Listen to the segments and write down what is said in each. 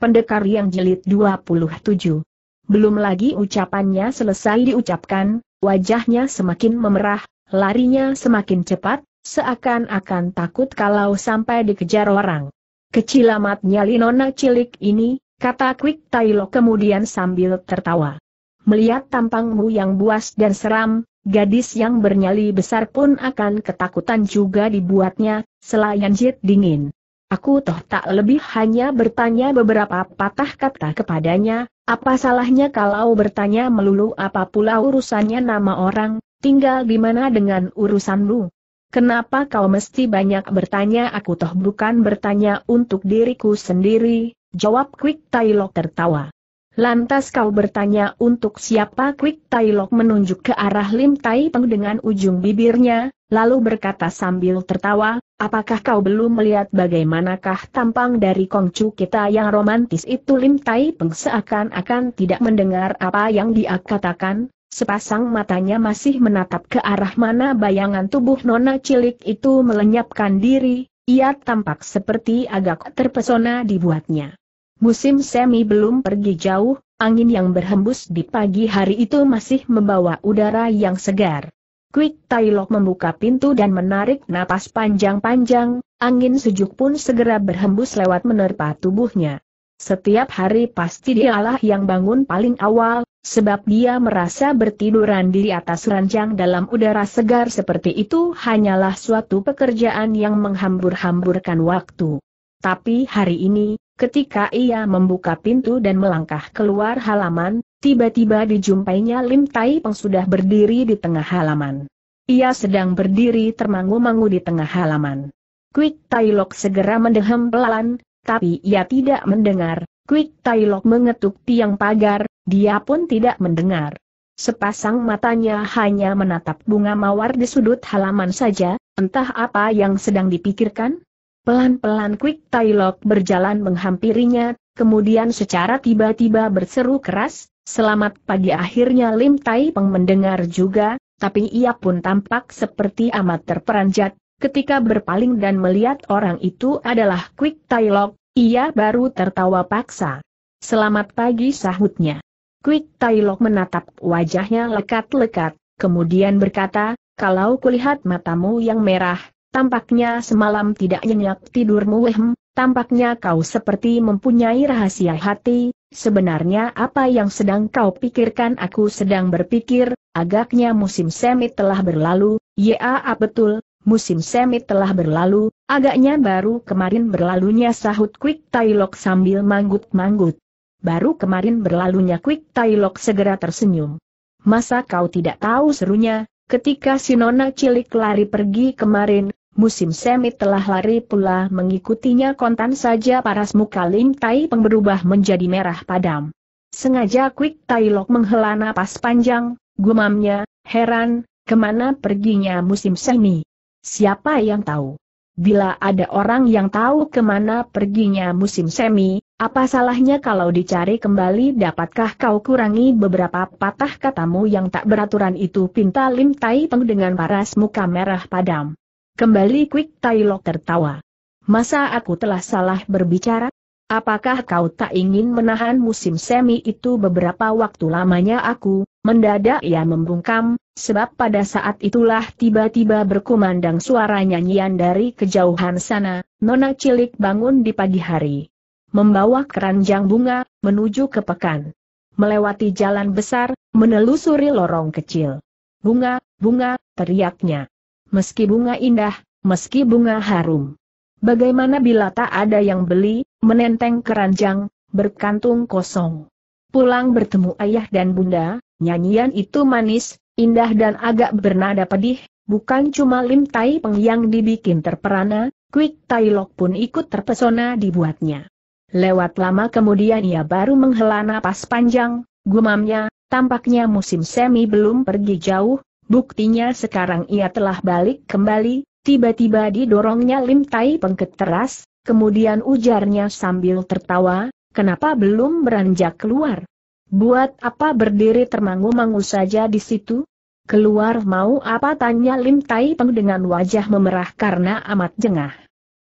Pendekar yang jelit 27. Belum lagi ucapannya selesai diucapkan, wajahnya semakin memerah, larinya semakin cepat, seakan-akan takut kalau sampai dikejar orang. Kecil amatnya Linona cilik ini, kata Quick Tailo kemudian sambil tertawa. Melihat tampangmu yang buas dan seram, gadis yang bernyali besar pun akan ketakutan juga dibuatnya, selain jit dingin. Aku toh tak lebih hanya bertanya beberapa patah kata kepadanya, apa salahnya kalau bertanya melulu apa pula urusannya nama orang, tinggal di mana dengan urusanmu? Kenapa kau mesti banyak bertanya aku toh bukan bertanya untuk diriku sendiri, jawab Quick Tailok tertawa. Lantas kau bertanya untuk siapa Quick Tai Lok menunjuk ke arah Lim Tai Peng dengan ujung bibirnya, lalu berkata sambil tertawa, apakah kau belum melihat bagaimanakah tampang dari kongcu kita yang romantis itu Lim Tai Peng seakan-akan tidak mendengar apa yang dia katakan, sepasang matanya masih menatap ke arah mana bayangan tubuh nona cilik itu melenyapkan diri, ia tampak seperti agak terpesona dibuatnya. Musim semi belum pergi jauh, angin yang berhembus di pagi hari itu masih membawa udara yang segar. Quick Tailok membuka pintu dan menarik napas panjang-panjang, angin sejuk pun segera berhembus lewat menerpa tubuhnya. Setiap hari pasti dialah yang bangun paling awal, sebab dia merasa bertiduran di atas ranjang dalam udara segar seperti itu hanyalah suatu pekerjaan yang menghambur-hamburkan waktu. Tapi hari ini, Ketika ia membuka pintu dan melangkah keluar halaman, tiba-tiba dijumpainya Lim Tai Peng sudah berdiri di tengah halaman. Ia sedang berdiri termangu-mangu di tengah halaman. Quick Tai Lok segera mendehem pelan, tapi ia tidak mendengar. Quick Tai Lok mengetuk tiang pagar, dia pun tidak mendengar. Sepasang matanya hanya menatap bunga mawar di sudut halaman saja, entah apa yang sedang dipikirkan, Pelan-pelan Quick Tailok berjalan menghampirinya, kemudian secara tiba-tiba berseru keras, Selamat pagi akhirnya Lim Tai Peng mendengar juga, tapi ia pun tampak seperti amat terperanjat, ketika berpaling dan melihat orang itu adalah Quick Tailok, ia baru tertawa paksa. Selamat pagi sahutnya. Quick Tailok menatap wajahnya lekat-lekat, kemudian berkata, kalau kulihat matamu yang merah, Tampaknya semalam tidak nyenyak tidurmu Wehm, tampaknya kau seperti mempunyai rahasia hati, sebenarnya apa yang sedang kau pikirkan aku sedang berpikir, agaknya musim semi telah berlalu, ya ah, betul, musim semi telah berlalu, agaknya baru kemarin berlalunya sahut Quick Tailok sambil manggut-manggut. Baru kemarin berlalunya Quick Tailok segera tersenyum. Masa kau tidak tahu serunya, Ketika si nona cilik lari pergi kemarin, musim semi telah lari pula mengikutinya kontan saja paras muka Lim Tai Peng berubah menjadi merah padam. Sengaja Quick Tai Lok menghela napas panjang, gumamnya, heran, kemana perginya musim semi? Siapa yang tahu? Bila ada orang yang tahu kemana perginya musim semi, apa salahnya kalau dicari kembali dapatkah kau kurangi beberapa patah katamu yang tak beraturan itu pinta Lim Tai Peng dengan paras muka merah padam. Kembali Quick Tailok tertawa. Masa aku telah salah berbicara? Apakah kau tak ingin menahan musim semi itu beberapa waktu lamanya aku, mendadak ia membungkam, sebab pada saat itulah tiba-tiba berkumandang suara nyanyian dari kejauhan sana, nona cilik bangun di pagi hari. Membawa keranjang bunga, menuju ke pekan. Melewati jalan besar, menelusuri lorong kecil. Bunga, bunga, teriaknya meski bunga indah, meski bunga harum. Bagaimana bila tak ada yang beli, menenteng keranjang, berkantung kosong. Pulang bertemu ayah dan bunda, nyanyian itu manis, indah dan agak bernada pedih, bukan cuma Lim Tai Peng yang dibikin terperana, Quick Tai Lok pun ikut terpesona dibuatnya. Lewat lama kemudian ia baru menghela napas panjang, gumamnya, tampaknya musim semi belum pergi jauh, Buktinya sekarang ia telah balik kembali, tiba-tiba didorongnya Lim Tai Pengket teras, kemudian ujarnya sambil tertawa, kenapa belum beranjak keluar? Buat apa berdiri termangu-mangu saja di situ? Keluar mau apa tanya Lim Tai Peng dengan wajah memerah karena amat jengah.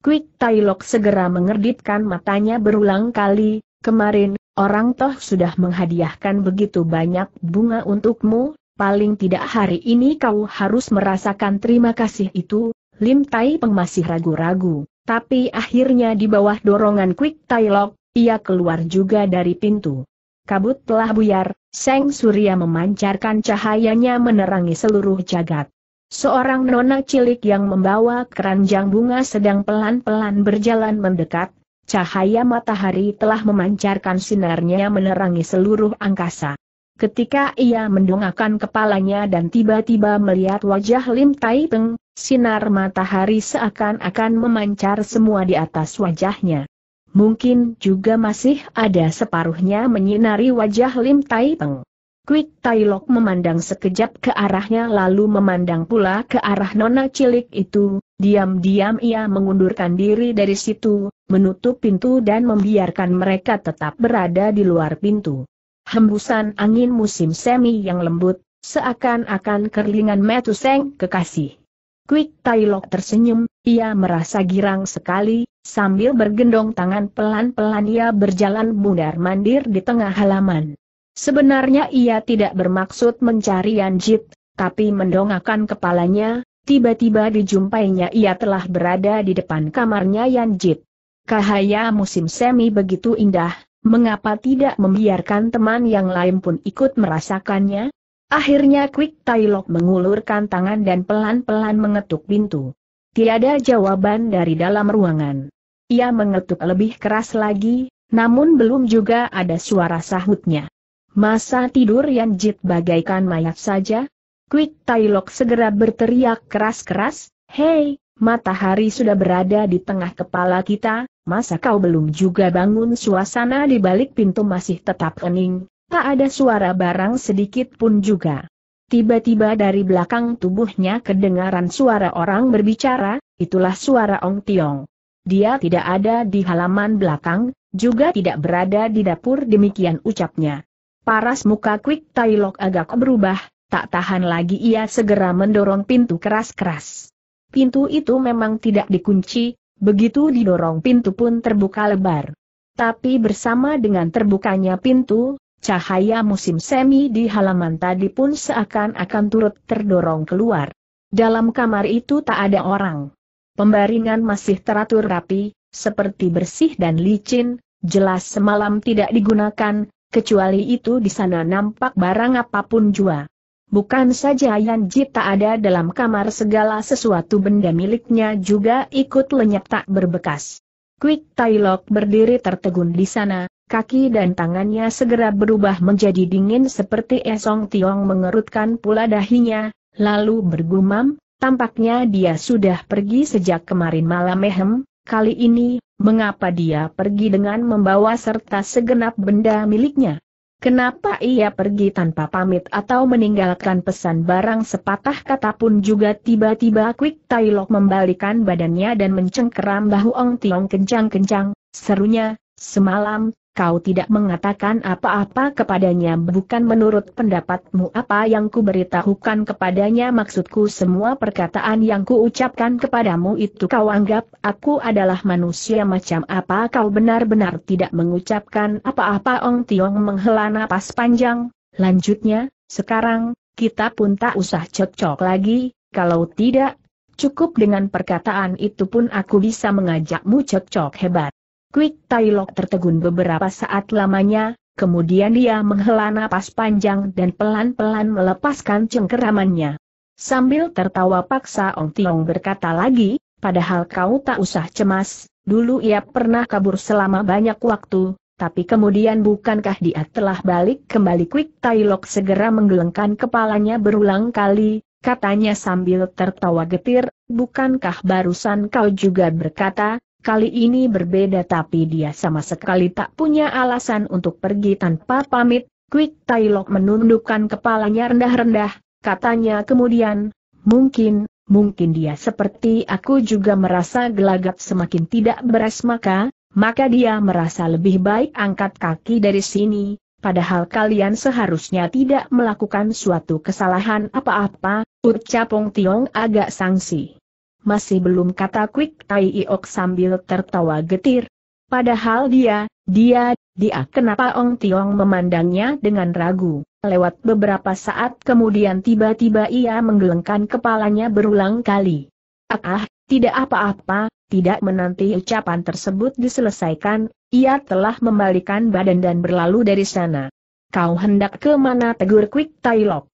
Quick Tai Lok segera mengerdipkan matanya berulang kali, kemarin, orang toh sudah menghadiahkan begitu banyak bunga untukmu, paling tidak hari ini kau harus merasakan terima kasih itu, Lim Tai Peng masih ragu-ragu, tapi akhirnya di bawah dorongan Quick Tai Lok, ia keluar juga dari pintu. Kabut telah buyar, Seng Surya memancarkan cahayanya menerangi seluruh jagat. Seorang nona cilik yang membawa keranjang bunga sedang pelan-pelan berjalan mendekat, cahaya matahari telah memancarkan sinarnya menerangi seluruh angkasa. Ketika ia mendongakkan kepalanya dan tiba-tiba melihat wajah Lim Tai Peng, sinar matahari seakan-akan memancar semua di atas wajahnya. Mungkin juga masih ada separuhnya menyinari wajah Lim Tai Peng. Quick Tai Lok memandang sekejap ke arahnya lalu memandang pula ke arah nona cilik itu, diam-diam ia mengundurkan diri dari situ, menutup pintu dan membiarkan mereka tetap berada di luar pintu. Hembusan angin musim semi yang lembut, seakan-akan kerlingan metuseng kekasih. Quick Tailok tersenyum, ia merasa girang sekali, sambil bergendong tangan pelan-pelan ia berjalan bundar-mandir di tengah halaman. Sebenarnya ia tidak bermaksud mencari Yanjit, tapi mendongakkan kepalanya, tiba-tiba dijumpainya ia telah berada di depan kamarnya Yanjit. Cahaya musim semi begitu indah, Mengapa tidak membiarkan teman yang lain pun ikut merasakannya? Akhirnya Quick Tailok mengulurkan tangan dan pelan-pelan mengetuk pintu. Tiada jawaban dari dalam ruangan. Ia mengetuk lebih keras lagi, namun belum juga ada suara sahutnya. Masa tidur yang jit bagaikan mayat saja? Quick Tailok segera berteriak keras-keras, Hei, matahari sudah berada di tengah kepala kita, masa kau belum juga bangun suasana di balik pintu masih tetap hening, tak ada suara barang sedikit pun juga. Tiba-tiba dari belakang tubuhnya kedengaran suara orang berbicara, itulah suara Ong Tiong. Dia tidak ada di halaman belakang, juga tidak berada di dapur demikian ucapnya. Paras muka Quick Tai agak berubah, tak tahan lagi ia segera mendorong pintu keras-keras. Pintu itu memang tidak dikunci, Begitu didorong pintu pun terbuka lebar. Tapi bersama dengan terbukanya pintu, cahaya musim semi di halaman tadi pun seakan-akan turut terdorong keluar. Dalam kamar itu tak ada orang. Pembaringan masih teratur rapi, seperti bersih dan licin, jelas semalam tidak digunakan, kecuali itu di sana nampak barang apapun jua. Bukan saja Yan Ji tak ada dalam kamar segala sesuatu benda miliknya juga ikut lenyap tak berbekas. Quick Tailok berdiri tertegun di sana, kaki dan tangannya segera berubah menjadi dingin seperti Esong Tiong mengerutkan pula dahinya, lalu bergumam, tampaknya dia sudah pergi sejak kemarin malam mehem, kali ini, mengapa dia pergi dengan membawa serta segenap benda miliknya? Kenapa ia pergi tanpa pamit atau meninggalkan pesan barang sepatah kata pun juga tiba-tiba Quick Tailok membalikan badannya dan mencengkeram bahu Ong Tiong kencang-kencang, serunya, semalam, kau tidak mengatakan apa-apa kepadanya bukan menurut pendapatmu apa yang kuberitahukan kepadanya maksudku semua perkataan yang kuucapkan kepadamu itu kau anggap aku adalah manusia macam apa kau benar-benar tidak mengucapkan apa-apa Ong Tiong menghela napas panjang, lanjutnya, sekarang, kita pun tak usah cocok lagi, kalau tidak, cukup dengan perkataan itu pun aku bisa mengajakmu cocok hebat. Quick Tailok tertegun beberapa saat lamanya, kemudian dia menghela napas panjang dan pelan-pelan melepaskan cengkeramannya. Sambil tertawa paksa Ong Tiong berkata lagi, padahal kau tak usah cemas, dulu ia pernah kabur selama banyak waktu, tapi kemudian bukankah dia telah balik kembali Quick Tailok segera menggelengkan kepalanya berulang kali, katanya sambil tertawa getir, bukankah barusan kau juga berkata, kali ini berbeda tapi dia sama sekali tak punya alasan untuk pergi tanpa pamit. Quick Tailok menundukkan kepalanya rendah-rendah, katanya kemudian, mungkin, mungkin dia seperti aku juga merasa gelagat semakin tidak beres maka, maka dia merasa lebih baik angkat kaki dari sini, padahal kalian seharusnya tidak melakukan suatu kesalahan apa-apa, ucap Pong Tiong agak sangsi masih belum kata Quick Tai Iok sambil tertawa getir. Padahal dia, dia, dia kenapa Ong Tiong memandangnya dengan ragu. Lewat beberapa saat kemudian tiba-tiba ia menggelengkan kepalanya berulang kali. Ah, ah tidak apa-apa, tidak menanti ucapan tersebut diselesaikan, ia telah membalikan badan dan berlalu dari sana. Kau hendak ke mana tegur Quick Tai Lok?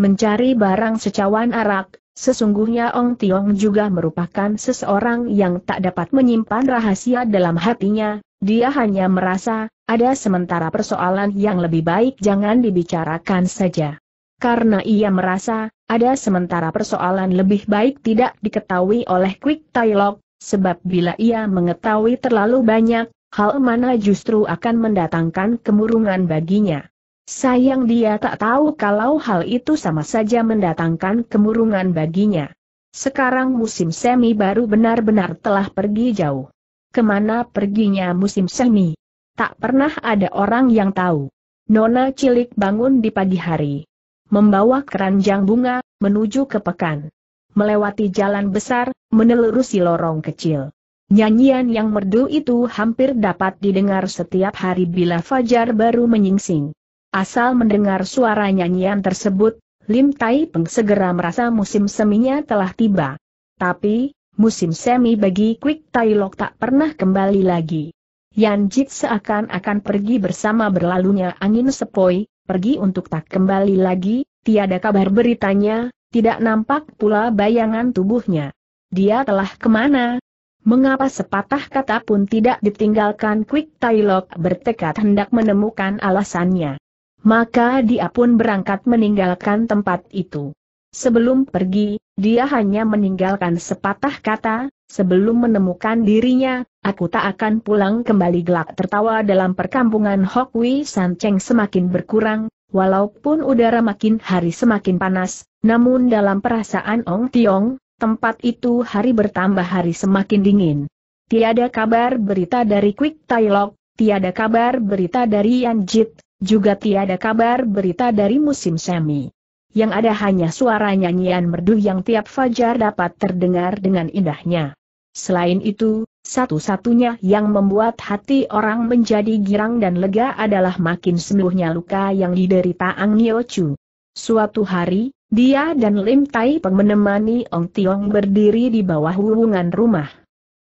Mencari barang secawan arak, Sesungguhnya Ong Tiong juga merupakan seseorang yang tak dapat menyimpan rahasia dalam hatinya, dia hanya merasa, ada sementara persoalan yang lebih baik jangan dibicarakan saja. Karena ia merasa, ada sementara persoalan lebih baik tidak diketahui oleh Quick Tailok, sebab bila ia mengetahui terlalu banyak, hal mana justru akan mendatangkan kemurungan baginya. Sayang dia tak tahu kalau hal itu sama saja mendatangkan kemurungan baginya. Sekarang musim semi baru benar-benar telah pergi jauh. Kemana perginya musim semi? Tak pernah ada orang yang tahu. Nona cilik bangun di pagi hari. Membawa keranjang bunga, menuju ke pekan. Melewati jalan besar, menelurusi lorong kecil. Nyanyian yang merdu itu hampir dapat didengar setiap hari bila fajar baru menyingsing. Asal mendengar suara nyanyian tersebut, Lim Tai Peng segera merasa musim seminya telah tiba. Tapi, musim semi bagi Quick Tai Lok tak pernah kembali lagi. Yan Jit seakan-akan pergi bersama berlalunya angin sepoi, pergi untuk tak kembali lagi, tiada kabar beritanya, tidak nampak pula bayangan tubuhnya. Dia telah kemana? Mengapa sepatah kata pun tidak ditinggalkan Quick Tai Lok bertekad hendak menemukan alasannya maka dia pun berangkat meninggalkan tempat itu. Sebelum pergi, dia hanya meninggalkan sepatah kata, sebelum menemukan dirinya, aku tak akan pulang kembali gelak tertawa dalam perkampungan San Cheng semakin berkurang, walaupun udara makin hari semakin panas, namun dalam perasaan Ong Tiong, tempat itu hari bertambah hari semakin dingin. Tiada kabar berita dari Quick Tai Lok, tiada kabar berita dari Yan Jit, juga tiada kabar berita dari musim semi. Yang ada hanya suara nyanyian merdu yang tiap fajar dapat terdengar dengan indahnya. Selain itu, satu-satunya yang membuat hati orang menjadi girang dan lega adalah makin sembuhnya luka yang diderita Ang Chu. Suatu hari, dia dan Lim Tai Peng menemani Ong Tiong berdiri di bawah wulungan rumah.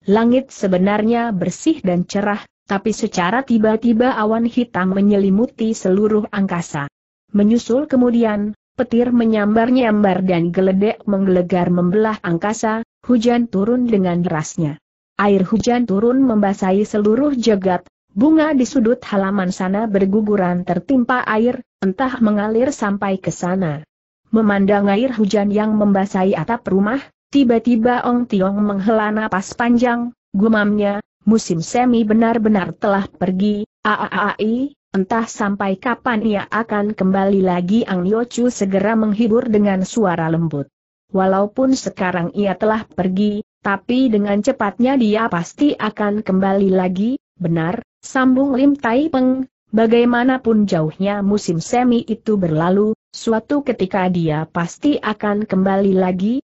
Langit sebenarnya bersih dan cerah, tapi secara tiba-tiba awan hitam menyelimuti seluruh angkasa. Menyusul kemudian, petir menyambar-nyambar dan geledek menggelegar membelah angkasa, hujan turun dengan derasnya. Air hujan turun membasahi seluruh jagat, bunga di sudut halaman sana berguguran tertimpa air, entah mengalir sampai ke sana. Memandang air hujan yang membasahi atap rumah, tiba-tiba Ong Tiong menghela napas panjang, gumamnya, Musim semi benar-benar telah pergi, aaai, entah sampai kapan ia akan kembali lagi Ang Yochu segera menghibur dengan suara lembut. Walaupun sekarang ia telah pergi, tapi dengan cepatnya dia pasti akan kembali lagi, benar, sambung Lim Tai Peng, Bagaimanapun jauhnya musim semi itu berlalu, suatu ketika dia pasti akan kembali lagi,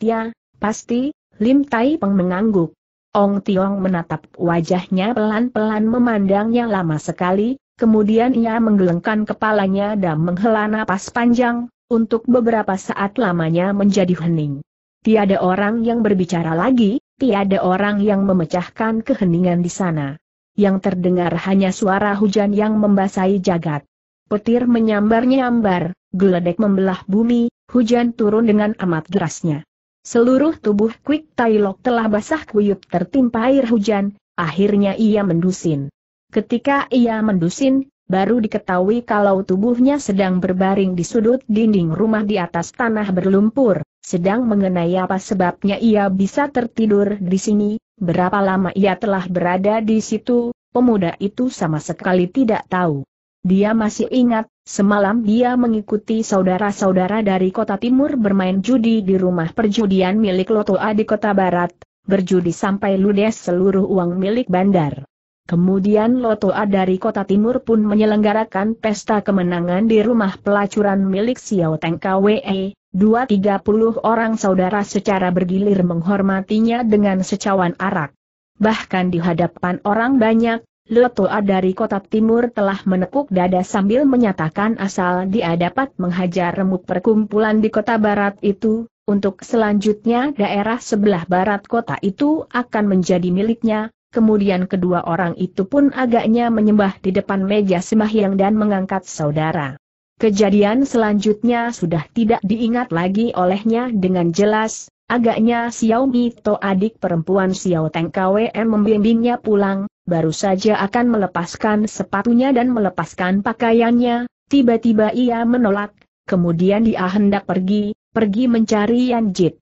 ya, pasti, Lim Tai Peng mengangguk. Ong Tiong menatap wajahnya pelan-pelan memandangnya lama sekali, kemudian ia menggelengkan kepalanya dan menghela napas panjang, untuk beberapa saat lamanya menjadi hening. Tiada orang yang berbicara lagi, tiada orang yang memecahkan keheningan di sana. Yang terdengar hanya suara hujan yang membasahi jagat. Petir menyambar-nyambar, geledek membelah bumi, hujan turun dengan amat derasnya. Seluruh tubuh Quick Tailok telah basah kuyup tertimpa air hujan, akhirnya ia mendusin. Ketika ia mendusin, baru diketahui kalau tubuhnya sedang berbaring di sudut dinding rumah di atas tanah berlumpur, sedang mengenai apa sebabnya ia bisa tertidur di sini, berapa lama ia telah berada di situ, pemuda itu sama sekali tidak tahu. Dia masih ingat Semalam dia mengikuti saudara-saudara dari kota timur bermain judi di rumah perjudian milik Loto A di kota barat, berjudi sampai ludes seluruh uang milik bandar. Kemudian Loto A dari kota timur pun menyelenggarakan pesta kemenangan di rumah pelacuran milik Xiao Teng KWE, 230 orang saudara secara bergilir menghormatinya dengan secawan arak. Bahkan di hadapan orang banyak, Lotoa dari kota timur telah menepuk dada sambil menyatakan asal dia dapat menghajar remuk perkumpulan di kota barat itu, untuk selanjutnya daerah sebelah barat kota itu akan menjadi miliknya, kemudian kedua orang itu pun agaknya menyembah di depan meja sembahyang dan mengangkat saudara. Kejadian selanjutnya sudah tidak diingat lagi olehnya dengan jelas, agaknya Xiaomi To adik perempuan Xiao Teng KWM membimbingnya pulang, baru saja akan melepaskan sepatunya dan melepaskan pakaiannya, tiba-tiba ia menolak, kemudian dia hendak pergi, pergi mencari Yan Jit.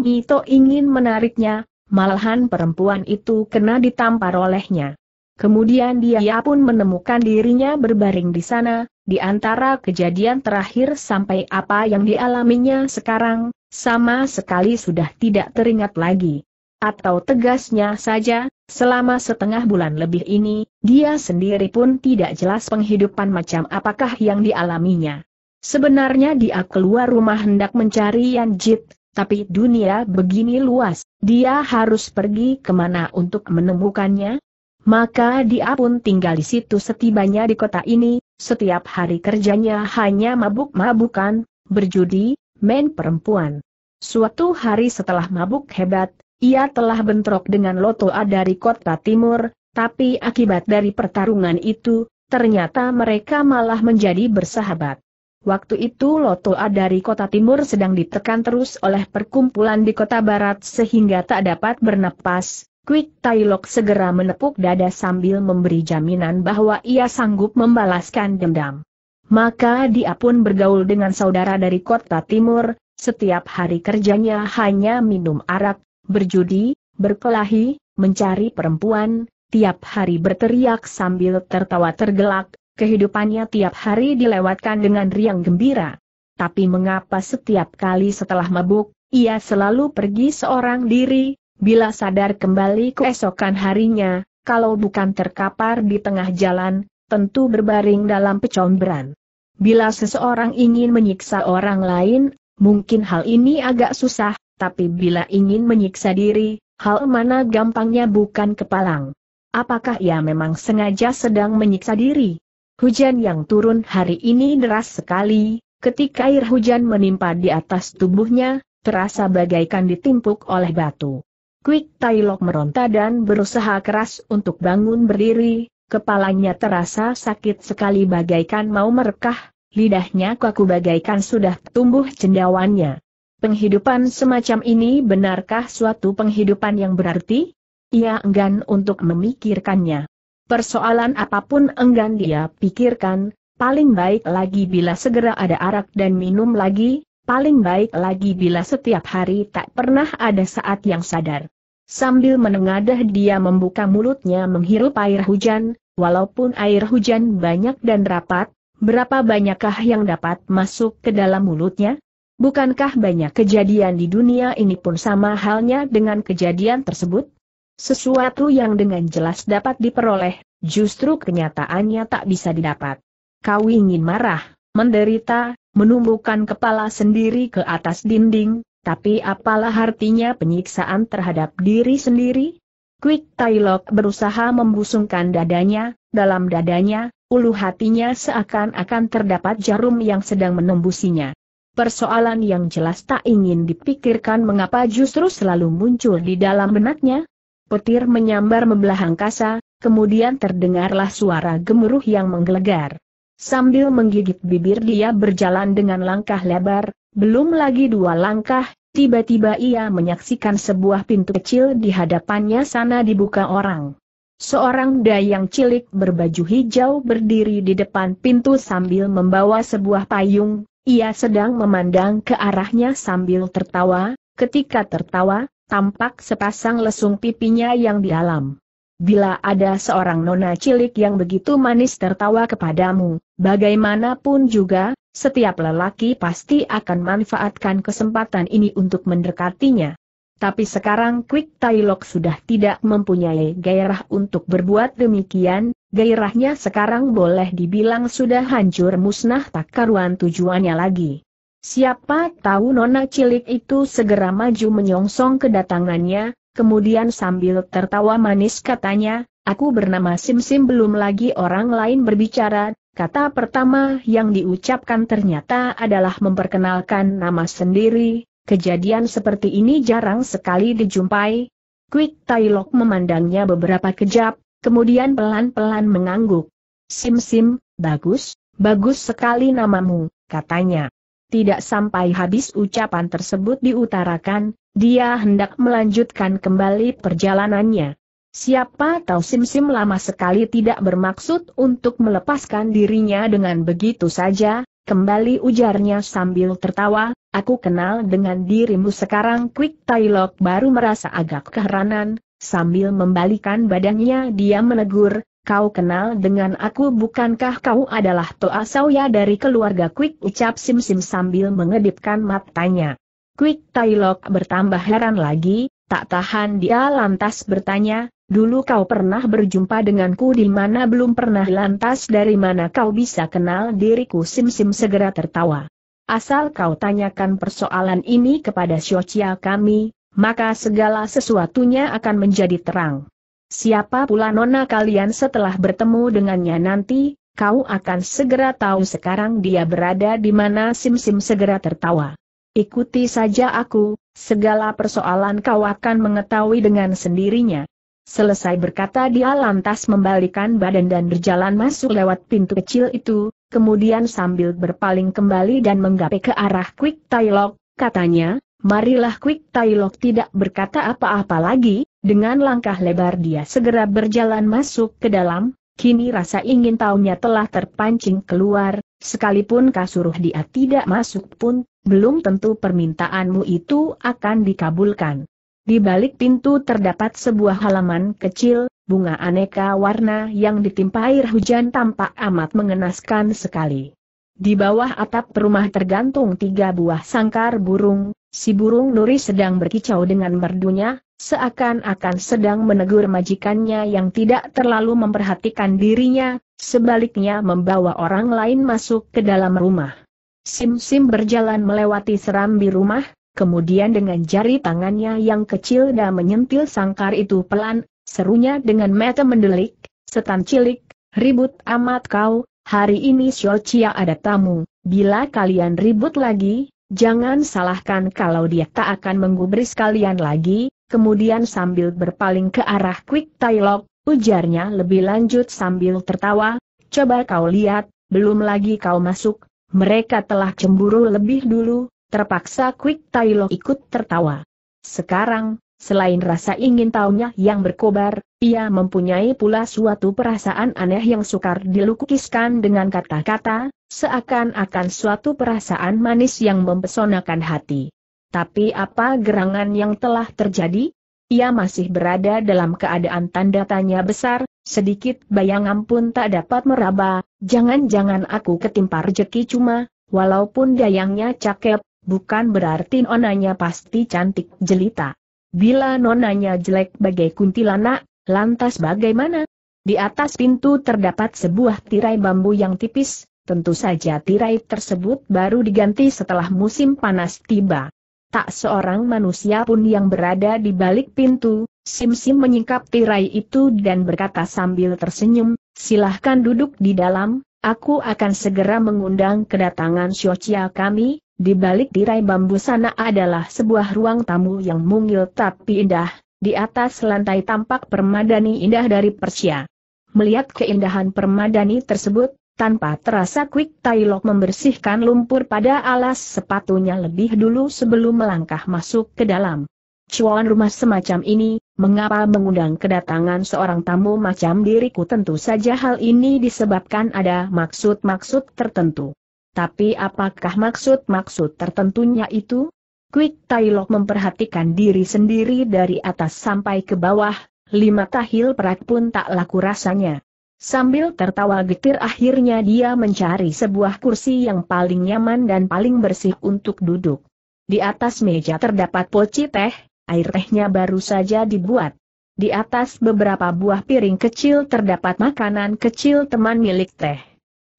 Mi To ingin menariknya, malahan perempuan itu kena ditampar olehnya. Kemudian dia pun menemukan dirinya berbaring di sana, di antara kejadian terakhir sampai apa yang dialaminya sekarang, sama sekali sudah tidak teringat lagi. Atau tegasnya saja, selama setengah bulan lebih ini, dia sendiri pun tidak jelas penghidupan macam apakah yang dialaminya. Sebenarnya dia keluar rumah hendak mencari Yan Jit, tapi dunia begini luas, dia harus pergi kemana untuk menemukannya? Maka dia pun tinggal di situ setibanya di kota ini, setiap hari kerjanya hanya mabuk-mabukan, berjudi, main perempuan. Suatu hari setelah mabuk hebat, ia telah bentrok dengan Lotoa dari kota timur, tapi akibat dari pertarungan itu, ternyata mereka malah menjadi bersahabat. Waktu itu Lotoa dari kota timur sedang ditekan terus oleh perkumpulan di kota barat sehingga tak dapat bernapas, Quick Lok segera menepuk dada sambil memberi jaminan bahwa ia sanggup membalaskan dendam. Maka dia pun bergaul dengan saudara dari kota timur, setiap hari kerjanya hanya minum arak, berjudi, berkelahi, mencari perempuan, tiap hari berteriak sambil tertawa tergelak, kehidupannya tiap hari dilewatkan dengan riang gembira. Tapi mengapa setiap kali setelah mabuk, ia selalu pergi seorang diri, Bila sadar kembali keesokan harinya, kalau bukan terkapar di tengah jalan, tentu berbaring dalam pecombran. Bila seseorang ingin menyiksa orang lain, mungkin hal ini agak susah, tapi bila ingin menyiksa diri, hal mana gampangnya bukan kepalang. Apakah ia memang sengaja sedang menyiksa diri? Hujan yang turun hari ini deras sekali, ketika air hujan menimpa di atas tubuhnya, terasa bagaikan ditimpuk oleh batu. Quick Tailok meronta dan berusaha keras untuk bangun berdiri, kepalanya terasa sakit sekali bagaikan mau merekah, lidahnya kaku bagaikan sudah tumbuh cendawannya. Penghidupan semacam ini benarkah suatu penghidupan yang berarti? Ia enggan untuk memikirkannya. Persoalan apapun enggan dia pikirkan, paling baik lagi bila segera ada arak dan minum lagi, paling baik lagi bila setiap hari tak pernah ada saat yang sadar. Sambil menengadah dia membuka mulutnya menghirup air hujan, walaupun air hujan banyak dan rapat, berapa banyakkah yang dapat masuk ke dalam mulutnya? Bukankah banyak kejadian di dunia ini pun sama halnya dengan kejadian tersebut? Sesuatu yang dengan jelas dapat diperoleh, justru kenyataannya tak bisa didapat. Kau ingin marah, menderita, menumbuhkan kepala sendiri ke atas dinding, tapi apalah artinya penyiksaan terhadap diri sendiri? Quick Tailok berusaha membusungkan dadanya, dalam dadanya, ulu hatinya seakan-akan terdapat jarum yang sedang menembusinya. Persoalan yang jelas tak ingin dipikirkan mengapa justru selalu muncul di dalam benaknya. Petir menyambar membelah angkasa, kemudian terdengarlah suara gemuruh yang menggelegar. Sambil menggigit bibir dia berjalan dengan langkah lebar, belum lagi dua langkah, tiba-tiba ia menyaksikan sebuah pintu kecil di hadapannya sana dibuka orang. Seorang dayang cilik berbaju hijau berdiri di depan pintu sambil membawa sebuah payung, ia sedang memandang ke arahnya sambil tertawa, ketika tertawa, tampak sepasang lesung pipinya yang di alam. Bila ada seorang nona cilik yang begitu manis tertawa kepadamu, bagaimanapun juga, setiap lelaki pasti akan manfaatkan kesempatan ini untuk mendekatinya. Tapi sekarang Quick Tailok sudah tidak mempunyai gairah untuk berbuat demikian, gairahnya sekarang boleh dibilang sudah hancur musnah tak karuan tujuannya lagi. Siapa tahu nona cilik itu segera maju menyongsong kedatangannya, kemudian sambil tertawa manis katanya, aku bernama Sim -Sim belum lagi orang lain berbicara, Kata pertama yang diucapkan ternyata adalah memperkenalkan nama sendiri, kejadian seperti ini jarang sekali dijumpai. Quick Tailok memandangnya beberapa kejap, kemudian pelan-pelan mengangguk. Sim-sim, bagus, bagus sekali namamu, katanya. Tidak sampai habis ucapan tersebut diutarakan, dia hendak melanjutkan kembali perjalanannya. Siapa tahu Simsim lama sekali tidak bermaksud untuk melepaskan dirinya dengan begitu saja, kembali ujarnya sambil tertawa, aku kenal dengan dirimu sekarang Quick Tailok baru merasa agak keheranan, sambil membalikan badannya dia menegur, kau kenal dengan aku bukankah kau adalah Toa Sauya dari keluarga Quick ucap Simsim sambil mengedipkan matanya. Quick Tailok bertambah heran lagi, tak tahan dia lantas bertanya, Dulu kau pernah berjumpa denganku di mana belum pernah lantas dari mana kau bisa kenal diriku Sim Sim segera tertawa. Asal kau tanyakan persoalan ini kepada Xiochia kami, maka segala sesuatunya akan menjadi terang. Siapa pula nona kalian setelah bertemu dengannya nanti, kau akan segera tahu sekarang dia berada di mana Sim Sim segera tertawa. Ikuti saja aku, segala persoalan kau akan mengetahui dengan sendirinya. Selesai berkata dia lantas membalikan badan dan berjalan masuk lewat pintu kecil itu, kemudian sambil berpaling kembali dan menggapai ke arah Quick Tailok, katanya, marilah Quick Tailok tidak berkata apa-apa lagi, dengan langkah lebar dia segera berjalan masuk ke dalam, kini rasa ingin tahunya telah terpancing keluar, sekalipun kasuruh dia tidak masuk pun, belum tentu permintaanmu itu akan dikabulkan. Di balik pintu terdapat sebuah halaman kecil, bunga aneka warna yang ditimpa air hujan tampak amat mengenaskan sekali. Di bawah atap rumah tergantung tiga buah sangkar burung, si burung nuri sedang berkicau dengan merdunya, seakan-akan sedang menegur majikannya yang tidak terlalu memperhatikan dirinya, sebaliknya membawa orang lain masuk ke dalam rumah. Sim-sim berjalan melewati serambi rumah, Kemudian dengan jari tangannya yang kecil dan menyentil sangkar itu pelan, serunya dengan mata mendelik, setan cilik, ribut amat kau, hari ini Xiaochia ada tamu, bila kalian ribut lagi, jangan salahkan kalau dia tak akan menggubris kalian lagi, kemudian sambil berpaling ke arah Quick tailok, ujarnya lebih lanjut sambil tertawa, coba kau lihat, belum lagi kau masuk, mereka telah cemburu lebih dulu, Terpaksa Quick Tailo ikut tertawa. Sekarang, selain rasa ingin tahunya yang berkobar, ia mempunyai pula suatu perasaan aneh yang sukar dilukiskan dengan kata-kata, seakan-akan suatu perasaan manis yang mempesonakan hati. Tapi apa gerangan yang telah terjadi? Ia masih berada dalam keadaan tanda tanya besar, sedikit bayangan pun tak dapat meraba, jangan-jangan aku ketimpa rejeki cuma, walaupun dayangnya cakep, bukan berarti nonanya pasti cantik jelita. Bila nonanya jelek bagai kuntilanak, lantas bagaimana? Di atas pintu terdapat sebuah tirai bambu yang tipis, tentu saja tirai tersebut baru diganti setelah musim panas tiba. Tak seorang manusia pun yang berada di balik pintu, Sim-Sim menyingkap tirai itu dan berkata sambil tersenyum, silahkan duduk di dalam, aku akan segera mengundang kedatangan Siocia kami, di balik tirai bambu sana adalah sebuah ruang tamu yang mungil tapi indah, di atas lantai tampak permadani indah dari Persia. Melihat keindahan permadani tersebut, tanpa terasa Quick Tailok membersihkan lumpur pada alas sepatunya lebih dulu sebelum melangkah masuk ke dalam. Cuan rumah semacam ini, mengapa mengundang kedatangan seorang tamu macam diriku tentu saja hal ini disebabkan ada maksud-maksud tertentu. Tapi apakah maksud-maksud tertentunya itu? Quick Tailok memperhatikan diri sendiri dari atas sampai ke bawah, lima tahil perak pun tak laku rasanya. Sambil tertawa getir akhirnya dia mencari sebuah kursi yang paling nyaman dan paling bersih untuk duduk. Di atas meja terdapat poci teh, air tehnya baru saja dibuat. Di atas beberapa buah piring kecil terdapat makanan kecil teman milik teh.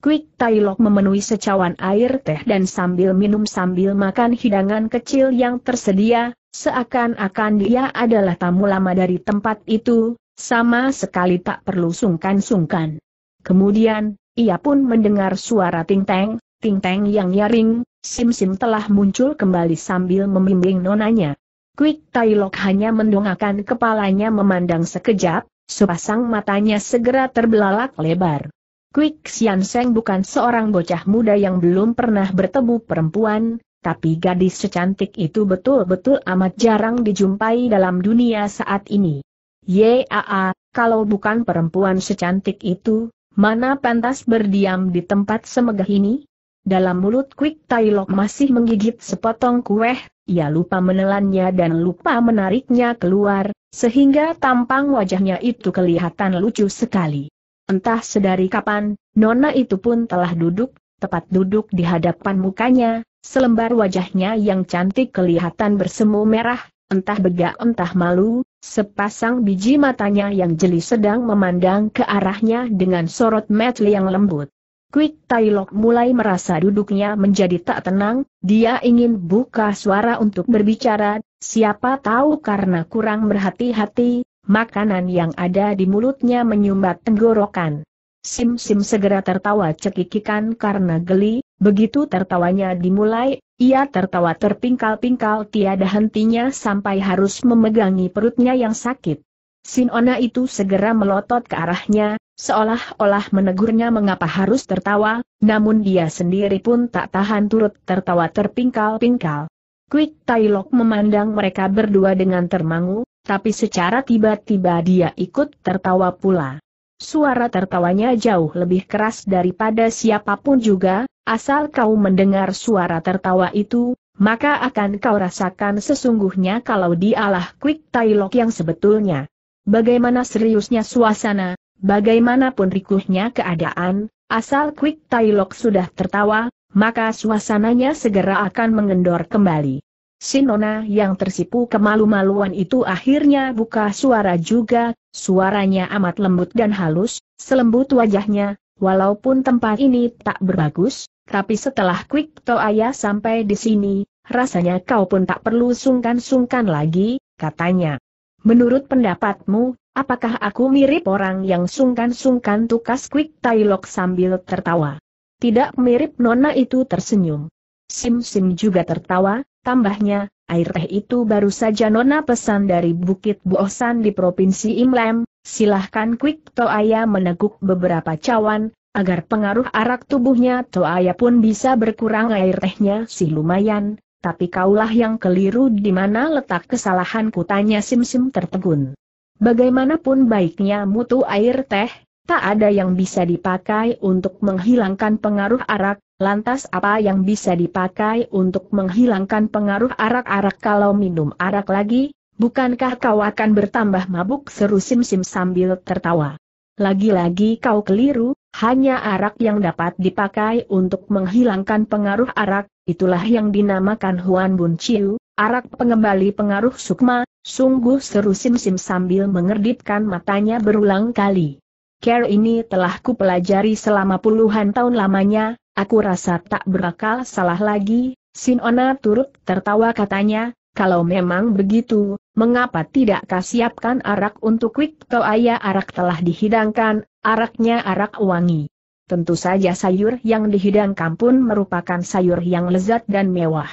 Quick Tailok memenuhi secawan air teh dan sambil minum sambil makan hidangan kecil yang tersedia, seakan-akan dia adalah tamu lama dari tempat itu, sama sekali tak perlu sungkan-sungkan. Kemudian, ia pun mendengar suara ting-teng, ting-teng yang nyaring, Sim-Sim telah muncul kembali sambil membimbing nonanya. Quick Tailok hanya mendongakkan kepalanya memandang sekejap, sepasang matanya segera terbelalak lebar. Quick Sian Seng bukan seorang bocah muda yang belum pernah bertemu perempuan, tapi gadis secantik itu betul-betul amat jarang dijumpai dalam dunia saat ini. Yaa, kalau bukan perempuan secantik itu, mana pantas berdiam di tempat semegah ini? Dalam mulut Quick Tailok masih menggigit sepotong kue, ia lupa menelannya dan lupa menariknya keluar, sehingga tampang wajahnya itu kelihatan lucu sekali. Entah sedari kapan, Nona itu pun telah duduk, tepat duduk di hadapan mukanya, selembar wajahnya yang cantik kelihatan bersemu merah, entah begak entah malu, sepasang biji matanya yang jeli sedang memandang ke arahnya dengan sorot mata yang lembut. Quick Tailok mulai merasa duduknya menjadi tak tenang, dia ingin buka suara untuk berbicara, siapa tahu karena kurang berhati-hati, makanan yang ada di mulutnya menyumbat tenggorokan. Sim Sim segera tertawa cekikikan karena geli, begitu tertawanya dimulai, ia tertawa terpingkal-pingkal tiada hentinya sampai harus memegangi perutnya yang sakit. Sinona itu segera melotot ke arahnya, seolah-olah menegurnya mengapa harus tertawa, namun dia sendiri pun tak tahan turut tertawa terpingkal-pingkal. Quick Tailok memandang mereka berdua dengan termangu, tapi secara tiba-tiba dia ikut tertawa pula. Suara tertawanya jauh lebih keras daripada siapapun juga, asal kau mendengar suara tertawa itu, maka akan kau rasakan sesungguhnya kalau dialah Quick Tailok yang sebetulnya. Bagaimana seriusnya suasana, bagaimanapun rikuhnya keadaan, asal Quick Tailok sudah tertawa, maka suasananya segera akan mengendor kembali. Sinona yang tersipu kemalu-maluan itu akhirnya buka suara juga, suaranya amat lembut dan halus, selembut wajahnya, walaupun tempat ini tak berbagus, tapi setelah Quick Toaya sampai di sini, rasanya kau pun tak perlu sungkan-sungkan lagi, katanya. Menurut pendapatmu, apakah aku mirip orang yang sungkan-sungkan tukas Quick Tailok sambil tertawa? Tidak mirip Nona itu tersenyum. Sim Sim juga tertawa, Tambahnya, air teh itu baru saja Nona pesan dari Bukit buosan di Provinsi Imlem, silahkan Quick Toaya meneguk beberapa cawan, agar pengaruh arak tubuhnya Toaya pun bisa berkurang air tehnya sih lumayan, tapi kaulah yang keliru di mana letak kesalahanku tanya Simsim tertegun. Bagaimanapun baiknya mutu air teh, tak ada yang bisa dipakai untuk menghilangkan pengaruh arak, Lantas apa yang bisa dipakai untuk menghilangkan pengaruh arak-arak kalau minum arak lagi? Bukankah kau akan bertambah mabuk seru Sim-Sim sambil tertawa? Lagi-lagi kau keliru, hanya arak yang dapat dipakai untuk menghilangkan pengaruh arak, itulah yang dinamakan Huan Bun Chiu, arak pengembali pengaruh sukma, sungguh seru Sim-Sim sambil mengerdipkan matanya berulang kali. Care ini telah kupelajari selama puluhan tahun lamanya, Aku rasa tak berakal salah lagi, Sinona turut tertawa katanya, kalau memang begitu, mengapa tidak kau siapkan arak untuk Quick? Tau Ayah arak telah dihidangkan, araknya arak wangi. Tentu saja sayur yang dihidangkan pun merupakan sayur yang lezat dan mewah.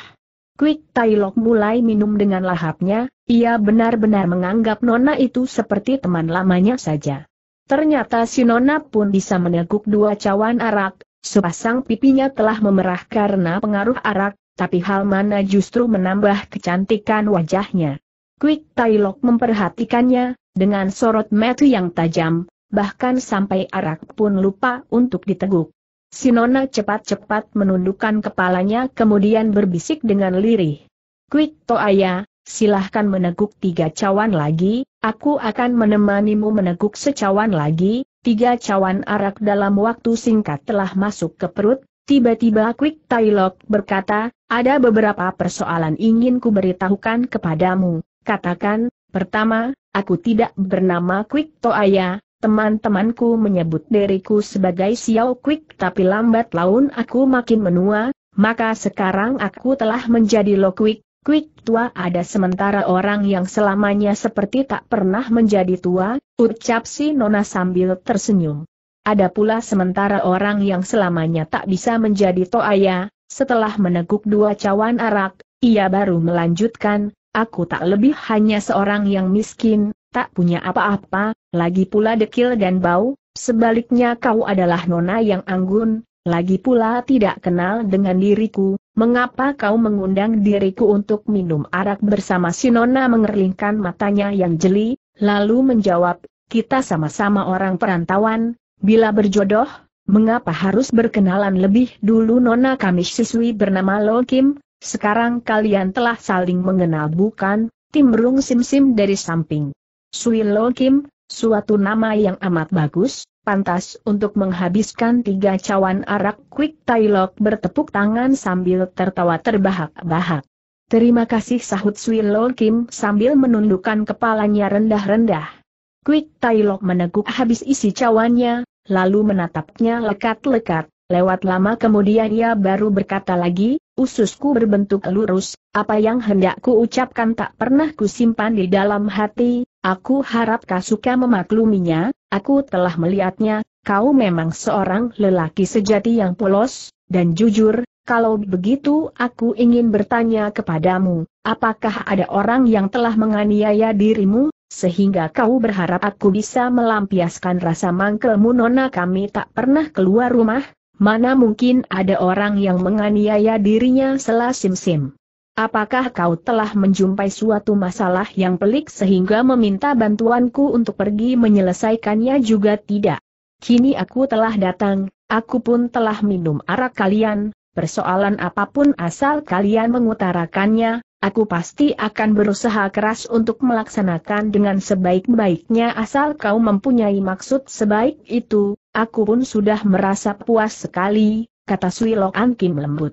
Quick Tailok mulai minum dengan lahapnya, ia benar-benar menganggap Nona itu seperti teman lamanya saja. Ternyata si Nona pun bisa meneguk dua cawan arak, Sepasang pipinya telah memerah karena pengaruh arak, tapi hal mana justru menambah kecantikan wajahnya. Quick Tailok memperhatikannya, dengan sorot mata yang tajam, bahkan sampai arak pun lupa untuk diteguk. Sinona cepat-cepat menundukkan kepalanya kemudian berbisik dengan lirih. Quick Toaya, silahkan meneguk tiga cawan lagi, aku akan menemanimu meneguk secawan lagi, Tiga cawan arak dalam waktu singkat telah masuk ke perut, tiba-tiba Quick Tailok berkata, ada beberapa persoalan ingin ku beritahukan kepadamu. Katakan, pertama, aku tidak bernama Quick Toaya, teman-temanku menyebut diriku sebagai Xiao Quick tapi lambat laun aku makin menua, maka sekarang aku telah menjadi Lo Quick, Quick tua ada sementara orang yang selamanya seperti tak pernah menjadi tua, ucap si Nona sambil tersenyum. Ada pula sementara orang yang selamanya tak bisa menjadi toaya, setelah meneguk dua cawan arak, ia baru melanjutkan, aku tak lebih hanya seorang yang miskin, tak punya apa-apa, lagi pula dekil dan bau, sebaliknya kau adalah Nona yang anggun, lagi pula tidak kenal dengan diriku, Mengapa kau mengundang diriku untuk minum arak bersama si Nona mengerlingkan matanya yang jeli, lalu menjawab, kita sama-sama orang perantauan, bila berjodoh, mengapa harus berkenalan lebih dulu Nona kami siswi bernama Lo Kim, sekarang kalian telah saling mengenal bukan, timbrung sim-sim dari samping. Sui Lo Kim, suatu nama yang amat bagus, pantas untuk menghabiskan tiga cawan arak Quick Tailok bertepuk tangan sambil tertawa terbahak-bahak. Terima kasih sahut Sui Kim sambil menundukkan kepalanya rendah-rendah. Quick Tailok meneguk habis isi cawannya, lalu menatapnya lekat-lekat, lewat lama kemudian ia baru berkata lagi, ususku berbentuk lurus, apa yang hendak ku ucapkan tak pernah kusimpan di dalam hati, aku harap kau suka memakluminya, Aku telah melihatnya, kau memang seorang lelaki sejati yang polos, dan jujur, kalau begitu aku ingin bertanya kepadamu, apakah ada orang yang telah menganiaya dirimu, sehingga kau berharap aku bisa melampiaskan rasa mangkelmu nona kami tak pernah keluar rumah, mana mungkin ada orang yang menganiaya dirinya selasim sim-sim. Apakah kau telah menjumpai suatu masalah yang pelik sehingga meminta bantuanku untuk pergi menyelesaikannya juga tidak? Kini aku telah datang, aku pun telah minum arak kalian, persoalan apapun asal kalian mengutarakannya, aku pasti akan berusaha keras untuk melaksanakan dengan sebaik-baiknya asal kau mempunyai maksud sebaik itu, aku pun sudah merasa puas sekali, kata Suilok Angkim lembut.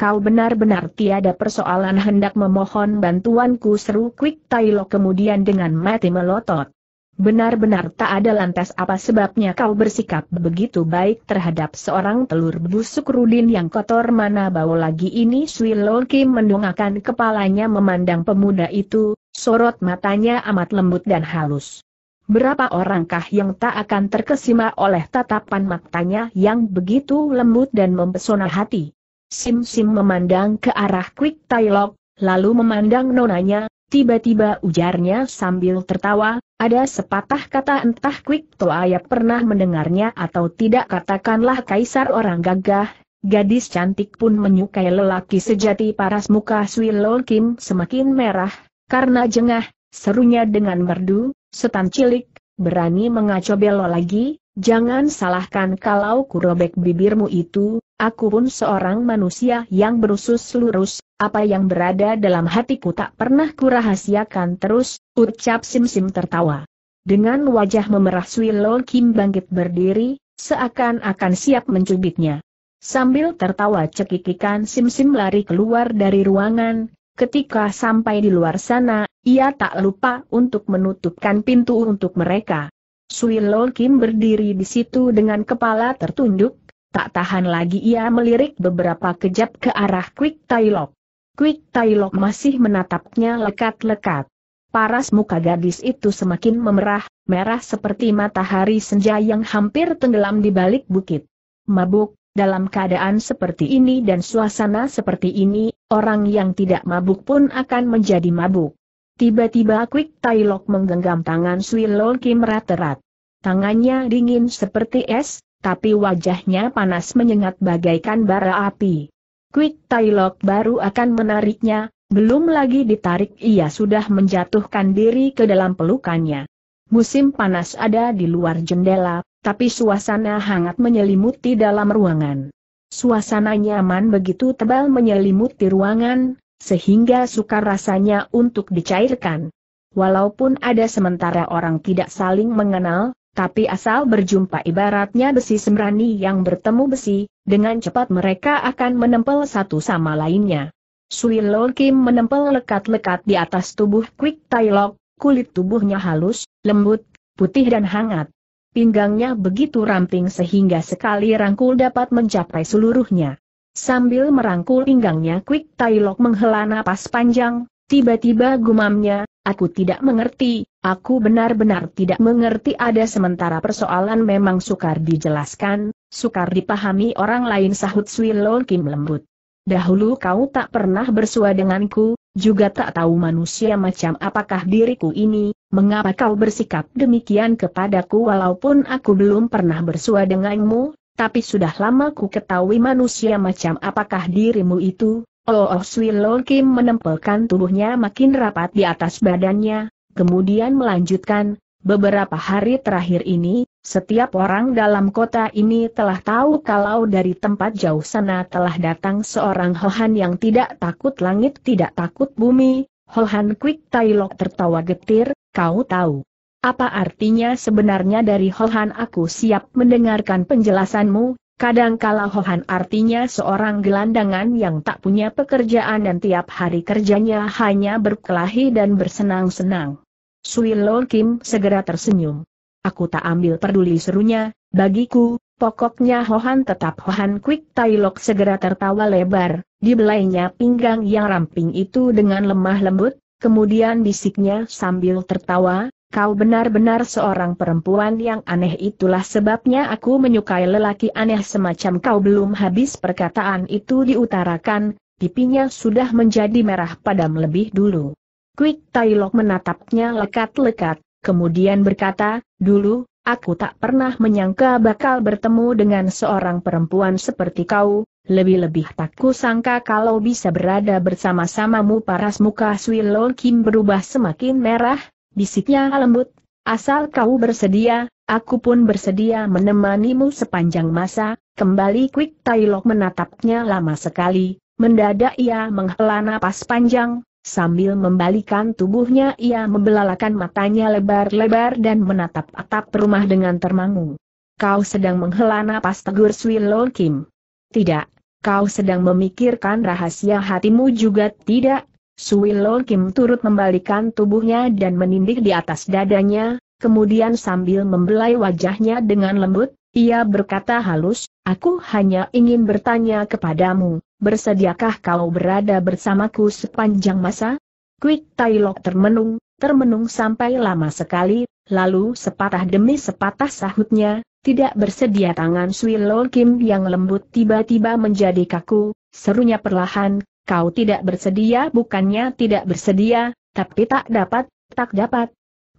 Kau benar-benar tiada persoalan hendak memohon bantuanku seru Quick Tailo kemudian dengan mati melotot. Benar-benar tak ada lantas apa sebabnya kau bersikap begitu baik terhadap seorang telur busuk Rudin yang kotor mana bau lagi ini Sui Kim mendongakkan kepalanya memandang pemuda itu, sorot matanya amat lembut dan halus. Berapa orangkah yang tak akan terkesima oleh tatapan matanya yang begitu lembut dan mempesona hati? Sim Sim memandang ke arah Quick Tailok, lalu memandang nonanya, tiba-tiba ujarnya sambil tertawa, ada sepatah kata entah Quick Toayap pernah mendengarnya atau tidak katakanlah kaisar orang gagah, gadis cantik pun menyukai lelaki sejati paras muka Swilol Kim semakin merah, karena jengah, serunya dengan merdu, setan cilik, berani mengacobelo lagi, Jangan salahkan kalau kurobek bibirmu itu, aku pun seorang manusia yang berusus lurus, apa yang berada dalam hatiku tak pernah kurahasiakan terus, ucap Simsim Sim tertawa. Dengan wajah memerah Sui Kim bangkit berdiri, seakan-akan siap mencubitnya. Sambil tertawa cekikikan Simsim Sim lari keluar dari ruangan, ketika sampai di luar sana, ia tak lupa untuk menutupkan pintu untuk mereka. Sui Lo Kim berdiri di situ dengan kepala tertunduk, tak tahan lagi ia melirik beberapa kejap ke arah Quick Tailok. Quick Tailok masih menatapnya lekat-lekat. Paras muka gadis itu semakin memerah, merah seperti matahari senja yang hampir tenggelam di balik bukit. Mabuk, dalam keadaan seperti ini dan suasana seperti ini, orang yang tidak mabuk pun akan menjadi mabuk. Tiba-tiba Quick Tailok menggenggam tangan Sui Lol Kim rat-rat. Tangannya dingin seperti es, tapi wajahnya panas menyengat bagaikan bara api. Quick Tailok baru akan menariknya, belum lagi ditarik ia sudah menjatuhkan diri ke dalam pelukannya. Musim panas ada di luar jendela, tapi suasana hangat menyelimuti dalam ruangan. Suasana nyaman begitu tebal menyelimuti ruangan, sehingga sukar rasanya untuk dicairkan. Walaupun ada sementara orang tidak saling mengenal, tapi asal berjumpa ibaratnya besi sembrani yang bertemu besi, dengan cepat mereka akan menempel satu sama lainnya. Sui Lo Kim menempel lekat-lekat di atas tubuh Quick Tai Lok, kulit tubuhnya halus, lembut, putih dan hangat. Pinggangnya begitu ramping sehingga sekali rangkul dapat mencapai seluruhnya. Sambil merangkul pinggangnya Quick Tailok menghela napas panjang, tiba-tiba gumamnya, aku tidak mengerti, aku benar-benar tidak mengerti ada sementara persoalan memang sukar dijelaskan, sukar dipahami orang lain sahut Swilol Kim lembut. Dahulu kau tak pernah bersua denganku, juga tak tahu manusia macam apakah diriku ini, mengapa kau bersikap demikian kepadaku walaupun aku belum pernah bersua denganmu, tapi sudah lama ku ketahui manusia macam apakah dirimu itu. Oh, oh Swilol Kim menempelkan tubuhnya makin rapat di atas badannya, kemudian melanjutkan, beberapa hari terakhir ini, setiap orang dalam kota ini telah tahu kalau dari tempat jauh sana telah datang seorang Hohan yang tidak takut langit tidak takut bumi, Hohan Quick Tailok tertawa getir, kau tahu. Apa artinya sebenarnya dari Hohan aku siap mendengarkan penjelasanmu, kadangkala Hohan artinya seorang gelandangan yang tak punya pekerjaan dan tiap hari kerjanya hanya berkelahi dan bersenang-senang. Sui Lo Kim segera tersenyum. Aku tak ambil peduli serunya, bagiku, pokoknya Hohan tetap Hohan Quick Lok segera tertawa lebar, dibelainya pinggang yang ramping itu dengan lemah lembut, kemudian bisiknya sambil tertawa, Kau benar-benar seorang perempuan yang aneh itulah sebabnya aku menyukai lelaki aneh semacam kau belum habis perkataan itu diutarakan, pipinya sudah menjadi merah padam lebih dulu. Quick Tailok menatapnya lekat-lekat, kemudian berkata, dulu, aku tak pernah menyangka bakal bertemu dengan seorang perempuan seperti kau, lebih-lebih tak kusangka kalau bisa berada bersama-samamu paras muka Swilol Kim berubah semakin merah, bisiknya lembut. Asal kau bersedia, aku pun bersedia menemanimu sepanjang masa, kembali Quick Tailok menatapnya lama sekali, mendadak ia menghela napas panjang, sambil membalikan tubuhnya ia membelalakan matanya lebar-lebar dan menatap atap rumah dengan termangu. Kau sedang menghela napas tegur Swilol Kim. Tidak, kau sedang memikirkan rahasia hatimu juga tidak, Suwilo Kim turut membalikan tubuhnya dan menindik di atas dadanya, kemudian sambil membelai wajahnya dengan lembut, ia berkata halus, aku hanya ingin bertanya kepadamu, bersediakah kau berada bersamaku sepanjang masa? Quick Lok termenung, termenung sampai lama sekali, lalu sepatah demi sepatah sahutnya, tidak bersedia tangan Suwilo Kim yang lembut tiba-tiba menjadi kaku, serunya perlahan, Kau tidak bersedia bukannya tidak bersedia, tapi tak dapat, tak dapat.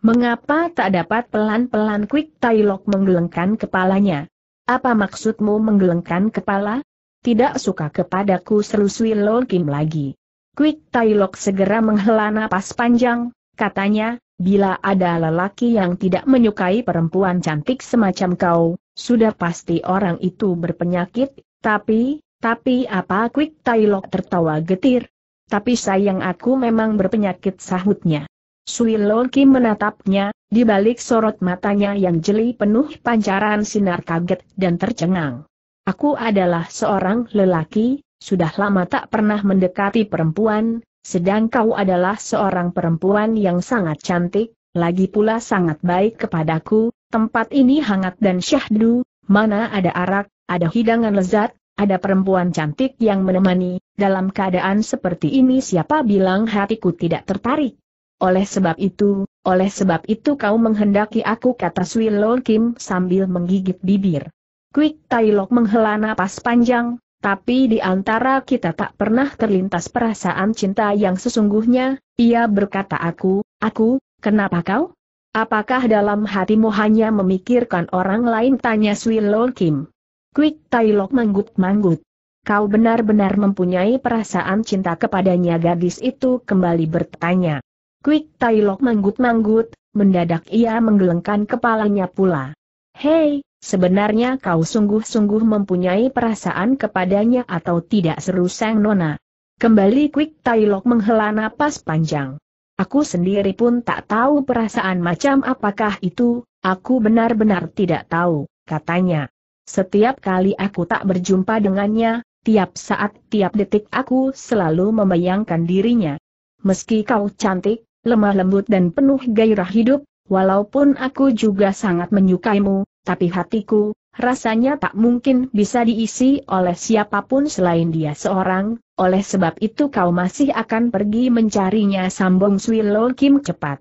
Mengapa tak dapat pelan-pelan Quick Tailok menggelengkan kepalanya? Apa maksudmu menggelengkan kepala? Tidak suka kepadaku seru Lo Kim lagi. Quick Tailok segera menghela napas panjang, katanya, bila ada lelaki yang tidak menyukai perempuan cantik semacam kau, sudah pasti orang itu berpenyakit, tapi, tapi apa Quick Tailok tertawa getir? Tapi sayang aku memang berpenyakit sahutnya. Sui Loki menatapnya, di balik sorot matanya yang jeli penuh pancaran sinar kaget dan tercengang. Aku adalah seorang lelaki, sudah lama tak pernah mendekati perempuan, sedang kau adalah seorang perempuan yang sangat cantik, lagi pula sangat baik kepadaku, tempat ini hangat dan syahdu, mana ada arak, ada hidangan lezat, ada perempuan cantik yang menemani, dalam keadaan seperti ini siapa bilang hatiku tidak tertarik? Oleh sebab itu, oleh sebab itu kau menghendaki aku kata Swilol Kim sambil menggigit bibir. Quick Tailok menghela napas panjang, tapi di antara kita tak pernah terlintas perasaan cinta yang sesungguhnya, ia berkata aku, aku, kenapa kau? Apakah dalam hatimu hanya memikirkan orang lain tanya Swilol Kim? Quick Tailok manggut-manggut. Kau benar-benar mempunyai perasaan cinta kepadanya gadis itu kembali bertanya. Quick Tailok manggut-manggut, mendadak ia menggelengkan kepalanya pula. Hei, sebenarnya kau sungguh-sungguh mempunyai perasaan kepadanya atau tidak seru sang nona. Kembali Quick Tailok menghela napas panjang. Aku sendiri pun tak tahu perasaan macam apakah itu, aku benar-benar tidak tahu, katanya. Setiap kali aku tak berjumpa dengannya, tiap saat tiap detik aku selalu membayangkan dirinya. Meski kau cantik, lemah lembut dan penuh gairah hidup, walaupun aku juga sangat menyukaimu, tapi hatiku, rasanya tak mungkin bisa diisi oleh siapapun selain dia seorang, oleh sebab itu kau masih akan pergi mencarinya sambung Swilo Kim cepat.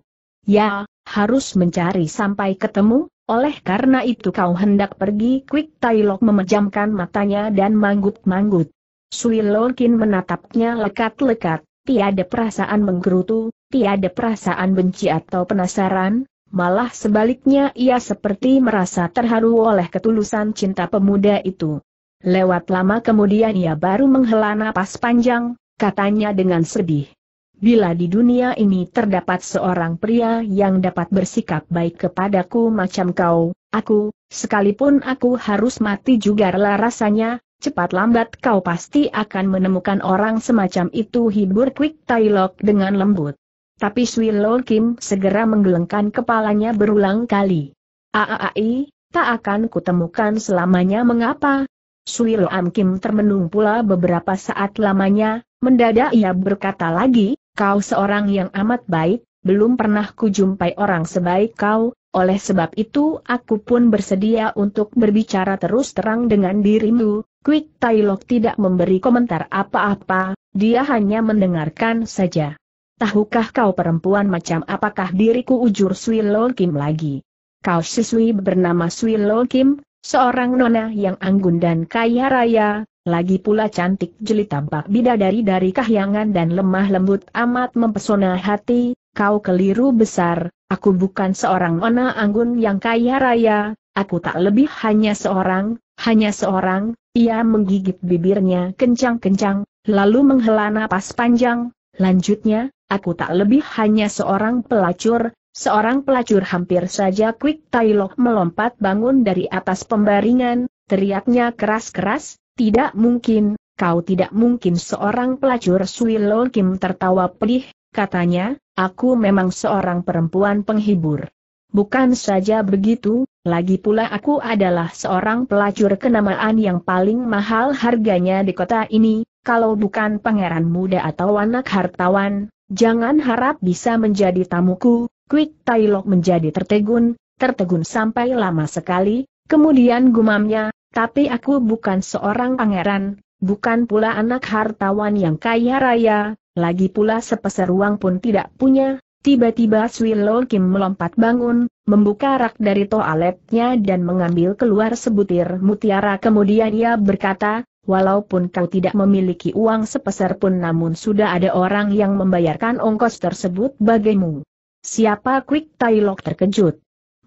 Ya, harus mencari sampai ketemu, oleh karena itu kau hendak pergi Quick Tailok memejamkan matanya dan manggut-manggut. Sui Lokin menatapnya lekat-lekat, tiada perasaan menggerutu, tiada perasaan benci atau penasaran, malah sebaliknya ia seperti merasa terharu oleh ketulusan cinta pemuda itu. Lewat lama kemudian ia baru menghela napas panjang, katanya dengan sedih. Bila di dunia ini terdapat seorang pria yang dapat bersikap baik kepadaku macam kau, aku, sekalipun aku harus mati juga rela rasanya, cepat lambat kau pasti akan menemukan orang semacam itu hibur Quick Tailok dengan lembut. Tapi Sui Kim segera menggelengkan kepalanya berulang kali. Aai, tak akan kutemukan selamanya mengapa? Sui Am Kim termenung pula beberapa saat lamanya, mendadak ia berkata lagi, Kau seorang yang amat baik, belum pernah kujumpai orang sebaik kau, oleh sebab itu aku pun bersedia untuk berbicara terus terang dengan dirimu. Quick Tailok tidak memberi komentar apa-apa, dia hanya mendengarkan saja. Tahukah kau perempuan macam apakah diriku ujur Sui Kim lagi? Kau siswi bernama Sui Kim, seorang nona yang anggun dan kaya raya, lagi pula cantik jeli tampak bidadari dari kahyangan dan lemah lembut amat mempesona hati, kau keliru besar, aku bukan seorang ona anggun yang kaya raya, aku tak lebih hanya seorang, hanya seorang, ia menggigit bibirnya kencang-kencang, lalu menghela napas panjang, lanjutnya, aku tak lebih hanya seorang pelacur, Seorang pelacur hampir saja Quick Tailok melompat bangun dari atas pembaringan, teriaknya keras-keras, tidak mungkin, kau tidak mungkin seorang pelacur Sui Lo Kim tertawa pelih, katanya, aku memang seorang perempuan penghibur. Bukan saja begitu, lagi pula aku adalah seorang pelacur kenamaan yang paling mahal harganya di kota ini, kalau bukan pangeran muda atau anak hartawan, jangan harap bisa menjadi tamuku, Quick Tailok menjadi tertegun, tertegun sampai lama sekali, kemudian gumamnya, tapi aku bukan seorang pangeran, bukan pula anak hartawan yang kaya raya, lagi pula sepeser uang pun tidak punya. Tiba-tiba Swilo Kim melompat bangun, membuka rak dari toiletnya dan mengambil keluar sebutir mutiara kemudian ia berkata, walaupun kau tidak memiliki uang sepeser pun namun sudah ada orang yang membayarkan ongkos tersebut bagimu. Siapa Quick Lok terkejut?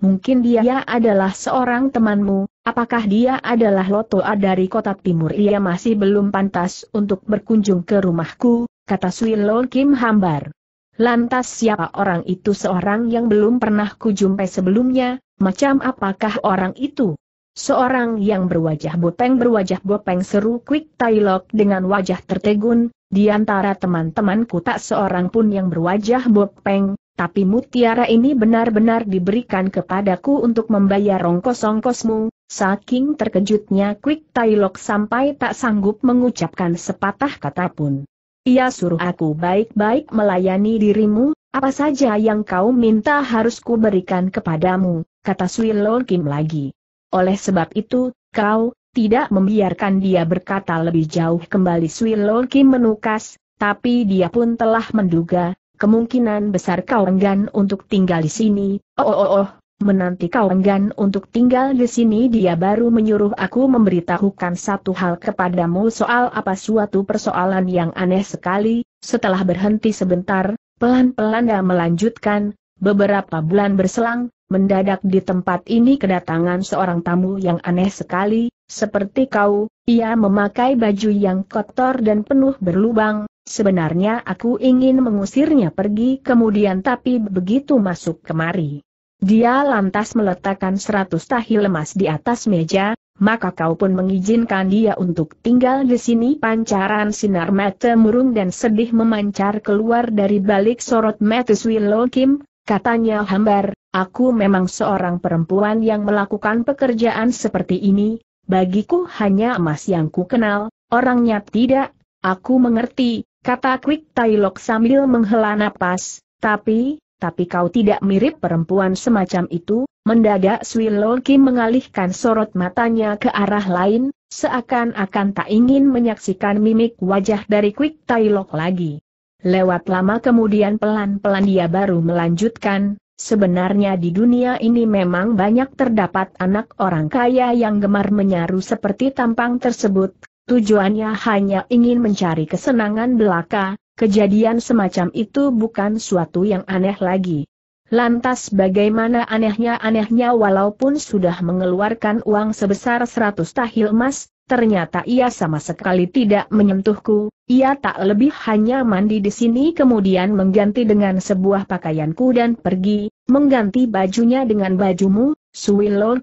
Mungkin dia adalah seorang temanmu, apakah dia adalah Lotoa dari kota timur ia masih belum pantas untuk berkunjung ke rumahku, kata Sui Lol Kim Hambar. Lantas siapa orang itu seorang yang belum pernah kujumpai sebelumnya, macam apakah orang itu? Seorang yang berwajah bopeng berwajah bopeng seru Quick Tailok dengan wajah tertegun, di antara teman-temanku tak seorang pun yang berwajah bopeng, tapi mutiara ini benar-benar diberikan kepadaku untuk membayar ongkos-ongkosmu, saking terkejutnya Quick Tailok sampai tak sanggup mengucapkan sepatah kata pun. Ia suruh aku baik-baik melayani dirimu, apa saja yang kau minta harus kuberikan kepadamu, kata Suilon Kim lagi. Oleh sebab itu, kau, tidak membiarkan dia berkata lebih jauh kembali Suilon Kim menukas, tapi dia pun telah menduga, kemungkinan besar kau enggan untuk tinggal di sini, oh, oh oh oh, menanti kau enggan untuk tinggal di sini dia baru menyuruh aku memberitahukan satu hal kepadamu soal apa suatu persoalan yang aneh sekali, setelah berhenti sebentar, pelan-pelan dia melanjutkan, beberapa bulan berselang, mendadak di tempat ini kedatangan seorang tamu yang aneh sekali, seperti kau, ia memakai baju yang kotor dan penuh berlubang, sebenarnya aku ingin mengusirnya pergi kemudian tapi begitu masuk kemari. Dia lantas meletakkan seratus tahi lemas di atas meja, maka kau pun mengizinkan dia untuk tinggal di sini pancaran sinar mata murung dan sedih memancar keluar dari balik sorot mata Swillow Kim, katanya hambar, Aku memang seorang perempuan yang melakukan pekerjaan seperti ini, bagiku hanya emas yang ku kenal, orangnya tidak, aku mengerti, kata Quick Tailok sambil menghela napas, tapi, tapi kau tidak mirip perempuan semacam itu, mendadak Swiloki mengalihkan sorot matanya ke arah lain, seakan-akan tak ingin menyaksikan mimik wajah dari Quick Tailok lagi. Lewat lama kemudian pelan-pelan dia baru melanjutkan, Sebenarnya di dunia ini memang banyak terdapat anak orang kaya yang gemar menyaru seperti tampang tersebut, tujuannya hanya ingin mencari kesenangan belaka, kejadian semacam itu bukan suatu yang aneh lagi. Lantas bagaimana anehnya-anehnya walaupun sudah mengeluarkan uang sebesar 100 tahil emas, Ternyata ia sama sekali tidak menyentuhku, ia tak lebih hanya mandi di sini kemudian mengganti dengan sebuah pakaianku dan pergi, mengganti bajunya dengan bajumu,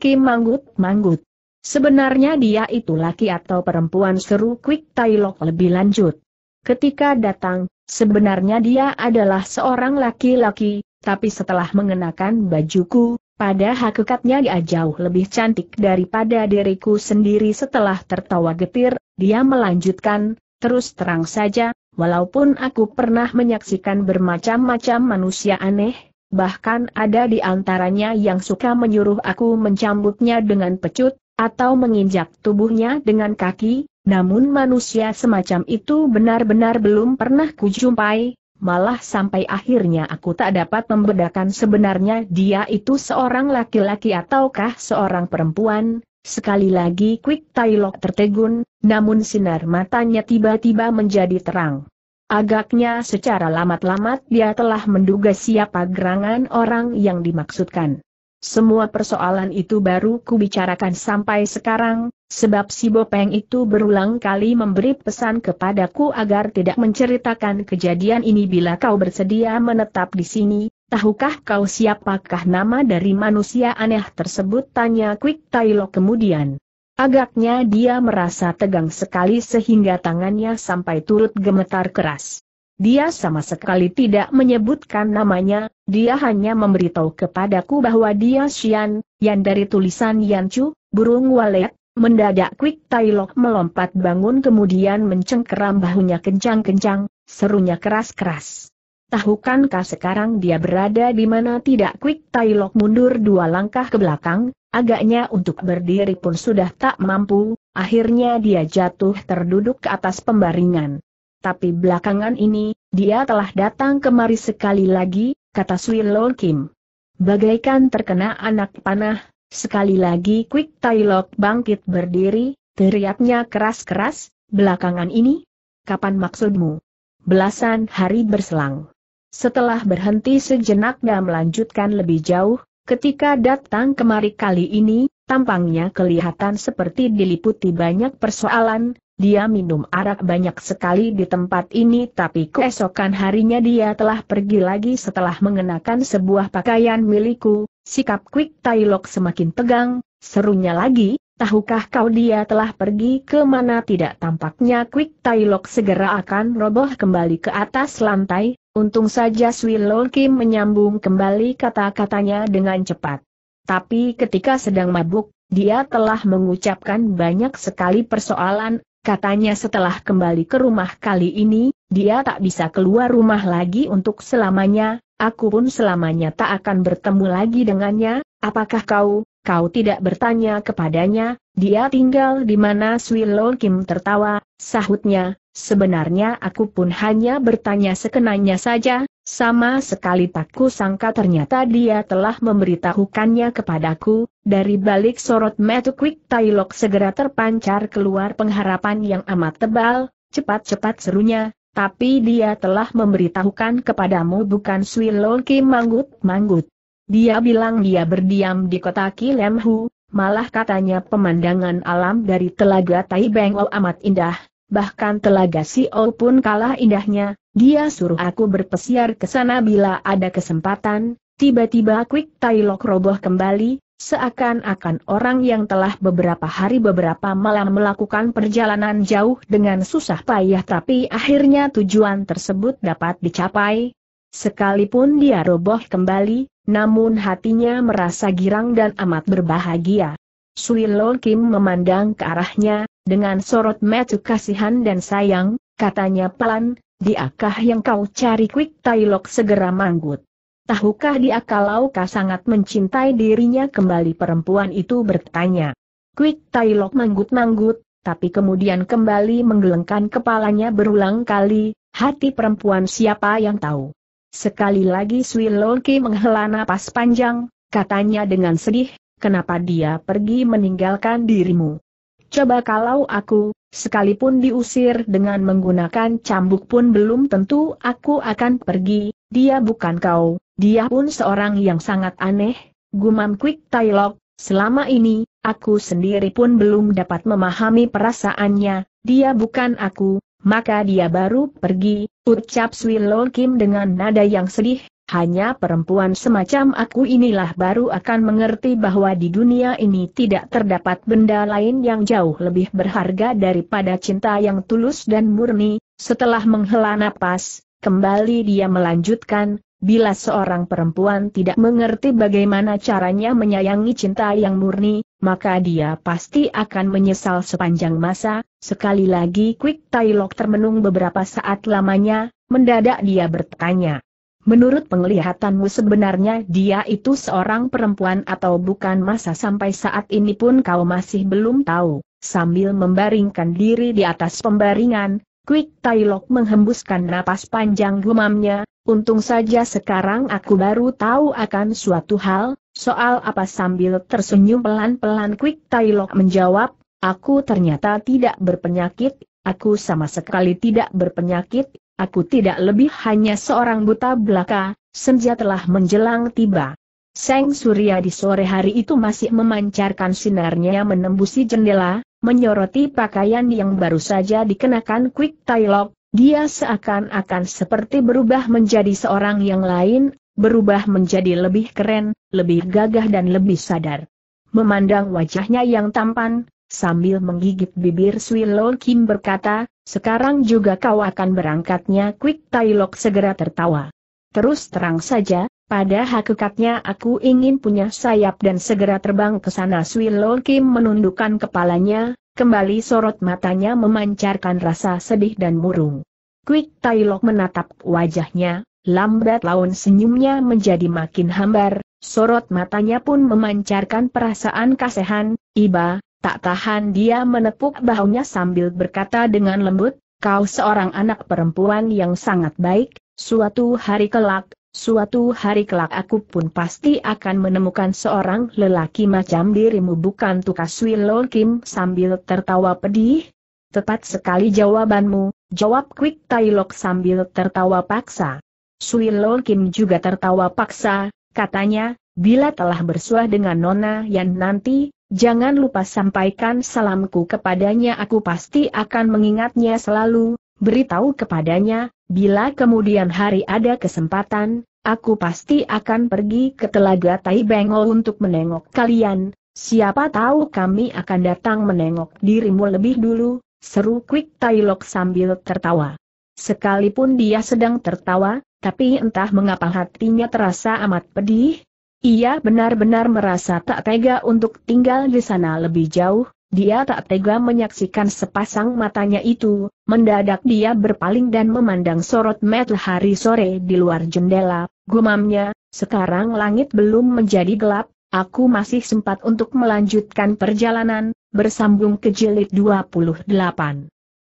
Kim manggut-manggut. Sebenarnya dia itu laki atau perempuan seru Quick Tailok lebih lanjut. Ketika datang, sebenarnya dia adalah seorang laki-laki, tapi setelah mengenakan bajuku, pada hakikatnya dia jauh lebih cantik daripada diriku sendiri setelah tertawa getir, dia melanjutkan, terus terang saja, walaupun aku pernah menyaksikan bermacam-macam manusia aneh, bahkan ada di antaranya yang suka menyuruh aku mencambuknya dengan pecut, atau menginjak tubuhnya dengan kaki, namun manusia semacam itu benar-benar belum pernah kujumpai, malah sampai akhirnya aku tak dapat membedakan sebenarnya dia itu seorang laki-laki ataukah seorang perempuan. Sekali lagi Quick Tailok tertegun, namun sinar matanya tiba-tiba menjadi terang. Agaknya secara lamat-lamat dia telah menduga siapa gerangan orang yang dimaksudkan. Semua persoalan itu baru kubicarakan sampai sekarang, Sebab si Bopeng itu berulang kali memberi pesan kepadaku agar tidak menceritakan kejadian ini bila kau bersedia menetap di sini, tahukah kau siapakah nama dari manusia aneh tersebut? Tanya Quick Tailo kemudian. Agaknya dia merasa tegang sekali sehingga tangannya sampai turut gemetar keras. Dia sama sekali tidak menyebutkan namanya, dia hanya memberitahu kepadaku bahwa dia Xian, yang dari tulisan Yanchu, burung walet, Mendadak Quick Tailok melompat bangun kemudian mencengkeram bahunya kencang-kencang, serunya keras-keras. Tahukankah sekarang dia berada di mana tidak Quick Tailok mundur dua langkah ke belakang, agaknya untuk berdiri pun sudah tak mampu, akhirnya dia jatuh terduduk ke atas pembaringan. Tapi belakangan ini, dia telah datang kemari sekali lagi, kata Sui Lol Kim. Bagaikan terkena anak panah, Sekali lagi Quick Tailok bangkit berdiri, teriaknya keras-keras, belakangan ini? Kapan maksudmu? Belasan hari berselang. Setelah berhenti sejenak dan melanjutkan lebih jauh, ketika datang kemari kali ini, tampangnya kelihatan seperti diliputi banyak persoalan, dia minum arak banyak sekali di tempat ini tapi keesokan harinya dia telah pergi lagi setelah mengenakan sebuah pakaian milikku, Sikap Quick Tai semakin tegang, serunya lagi, tahukah kau dia telah pergi ke mana tidak tampaknya Quick Tai segera akan roboh kembali ke atas lantai, untung saja Sui Kim menyambung kembali kata-katanya dengan cepat. Tapi ketika sedang mabuk, dia telah mengucapkan banyak sekali persoalan, katanya setelah kembali ke rumah kali ini, dia tak bisa keluar rumah lagi untuk selamanya, aku pun selamanya tak akan bertemu lagi dengannya, apakah kau, kau tidak bertanya kepadanya, dia tinggal di mana Swilol Kim tertawa, sahutnya, sebenarnya aku pun hanya bertanya sekenanya saja, sama sekali tak sangka ternyata dia telah memberitahukannya kepadaku, dari balik sorot Quick Tailok segera terpancar keluar pengharapan yang amat tebal, cepat-cepat serunya, tapi dia telah memberitahukan kepadamu bukan Swilol Kim Manggut-Manggut. Dia bilang dia berdiam di kota Kilemhu, malah katanya pemandangan alam dari telaga Tai Bengol oh amat indah, bahkan telaga Siol oh pun kalah indahnya, dia suruh aku berpesiar ke sana bila ada kesempatan, tiba-tiba Quick Tai Lok roboh kembali, Seakan-akan orang yang telah beberapa hari beberapa malam melakukan perjalanan jauh dengan susah payah tapi akhirnya tujuan tersebut dapat dicapai. Sekalipun dia roboh kembali, namun hatinya merasa girang dan amat berbahagia. Sui Lo Kim memandang ke arahnya, dengan sorot mata kasihan dan sayang, katanya pelan, diakah yang kau cari Quick Tai segera manggut. Tahukah dia kalau kau sangat mencintai dirinya kembali perempuan itu bertanya. Quick Tailok manggut-manggut, tapi kemudian kembali menggelengkan kepalanya berulang kali, hati perempuan siapa yang tahu. Sekali lagi Sui menghela napas panjang, katanya dengan sedih, kenapa dia pergi meninggalkan dirimu. Coba kalau aku, sekalipun diusir dengan menggunakan cambuk pun belum tentu aku akan pergi, dia bukan kau, dia pun seorang yang sangat aneh, gumam Quick Tailok, selama ini, aku sendiri pun belum dapat memahami perasaannya, dia bukan aku, maka dia baru pergi, ucap Swilo Kim dengan nada yang sedih, hanya perempuan semacam aku inilah baru akan mengerti bahwa di dunia ini tidak terdapat benda lain yang jauh lebih berharga daripada cinta yang tulus dan murni. Setelah menghela napas, kembali dia melanjutkan, Bila seorang perempuan tidak mengerti bagaimana caranya menyayangi cinta yang murni, maka dia pasti akan menyesal sepanjang masa. Sekali lagi Quick Tailok termenung beberapa saat lamanya, mendadak dia bertanya. Menurut penglihatanmu sebenarnya dia itu seorang perempuan atau bukan masa sampai saat ini pun kau masih belum tahu. Sambil membaringkan diri di atas pembaringan, Quick Tailok menghembuskan napas panjang gumamnya, untung saja sekarang aku baru tahu akan suatu hal, soal apa sambil tersenyum pelan-pelan Quick Tailok menjawab, aku ternyata tidak berpenyakit, aku sama sekali tidak berpenyakit, aku tidak lebih hanya seorang buta belaka, senja telah menjelang tiba. Seng Surya di sore hari itu masih memancarkan sinarnya menembusi jendela, menyoroti pakaian yang baru saja dikenakan Quick Tailok, dia seakan-akan seperti berubah menjadi seorang yang lain, berubah menjadi lebih keren, lebih gagah dan lebih sadar. Memandang wajahnya yang tampan, sambil menggigit bibir Swilol Kim berkata, sekarang juga kau akan berangkatnya Quick Tailok segera tertawa. Terus terang saja, pada hakikatnya aku ingin punya sayap dan segera terbang ke sana Sui Lo Kim menundukkan kepalanya, kembali sorot matanya memancarkan rasa sedih dan murung. Quick Tai menatap wajahnya, lambat laun senyumnya menjadi makin hambar, sorot matanya pun memancarkan perasaan kasihan, iba, tak tahan dia menepuk bahunya sambil berkata dengan lembut, kau seorang anak perempuan yang sangat baik, suatu hari kelak, Suatu hari kelak aku pun pasti akan menemukan seorang lelaki macam dirimu bukan tukas Willow Kim sambil tertawa pedih. Tepat sekali jawabanmu, jawab Quick Tailok sambil tertawa paksa. Suilol Kim juga tertawa paksa, katanya, bila telah bersuah dengan Nona Yan nanti, jangan lupa sampaikan salamku kepadanya aku pasti akan mengingatnya selalu, beritahu kepadanya, bila kemudian hari ada kesempatan, aku pasti akan pergi ke Telaga Tai Bengol untuk menengok kalian, siapa tahu kami akan datang menengok dirimu lebih dulu, seru Quick Tai Lok sambil tertawa. Sekalipun dia sedang tertawa, tapi entah mengapa hatinya terasa amat pedih, ia benar-benar merasa tak tega untuk tinggal di sana lebih jauh, dia tak tega menyaksikan sepasang matanya itu, mendadak dia berpaling dan memandang sorot matahari sore di luar jendela, gumamnya, sekarang langit belum menjadi gelap, aku masih sempat untuk melanjutkan perjalanan, bersambung ke jilid 28.